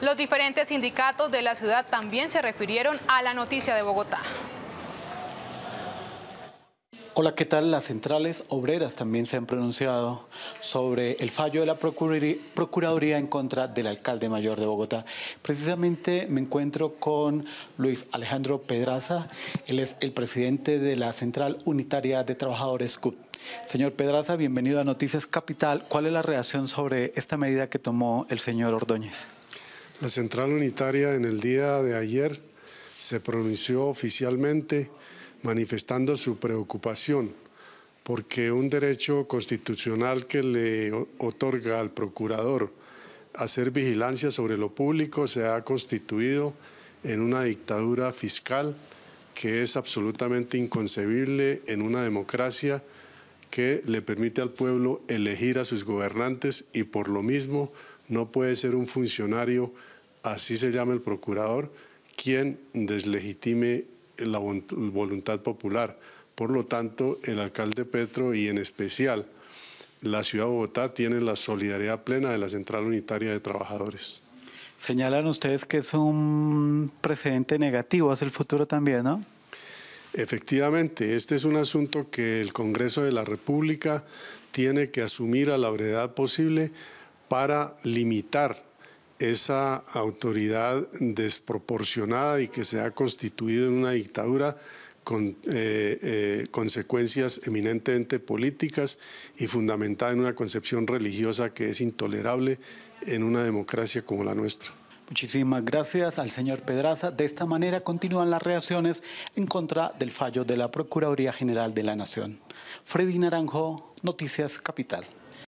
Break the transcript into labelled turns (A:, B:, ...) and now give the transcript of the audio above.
A: Los diferentes sindicatos de la ciudad también se refirieron a la noticia de Bogotá.
B: Hola, ¿qué tal? Las centrales obreras también se han pronunciado sobre el fallo de la Procuraduría en contra del alcalde mayor de Bogotá. Precisamente me encuentro con Luis Alejandro Pedraza, él es el presidente de la Central Unitaria de Trabajadores CUP. Señor Pedraza, bienvenido a Noticias Capital. ¿Cuál es la reacción sobre esta medida que tomó el señor Ordóñez?
A: La Central Unitaria en el día de ayer se pronunció oficialmente manifestando su preocupación porque un derecho constitucional que le otorga al procurador hacer vigilancia sobre lo público se ha constituido en una dictadura fiscal que es absolutamente inconcebible en una democracia que le permite al pueblo elegir a sus gobernantes y por lo mismo no puede ser un funcionario, así se llama el procurador, quien deslegitime la voluntad popular. Por lo tanto, el alcalde Petro y en especial la ciudad de Bogotá tienen la solidaridad plena de la Central Unitaria de Trabajadores.
B: Señalan ustedes que es un precedente negativo hacia el futuro también, ¿no?
A: Efectivamente, este es un asunto que el Congreso de la República tiene que asumir a la brevedad posible para limitar esa autoridad desproporcionada y que se ha constituido en una dictadura con eh, eh, consecuencias eminentemente políticas y fundamentada en una concepción religiosa que es intolerable en una democracia como la
B: nuestra. Muchísimas gracias al señor Pedraza. De esta manera continúan las reacciones en contra del fallo de la Procuraduría General de la Nación. Freddy Naranjo, Noticias Capital.